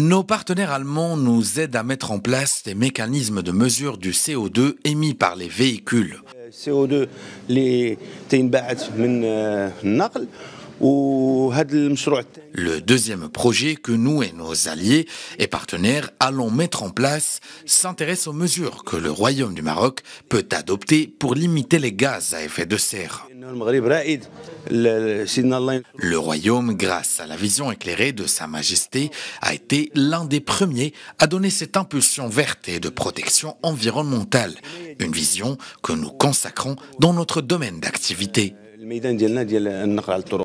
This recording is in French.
Nos partenaires allemands nous aident à mettre en place des mécanismes de mesure du CO2 émis par les véhicules. Euh, CO2 le deuxième projet que nous et nos alliés et partenaires allons mettre en place s'intéresse aux mesures que le Royaume du Maroc peut adopter pour limiter les gaz à effet de serre. Le Royaume, grâce à la vision éclairée de Sa Majesté, a été l'un des premiers à donner cette impulsion verte et de protection environnementale, une vision que nous consacrons dans notre domaine d'activité.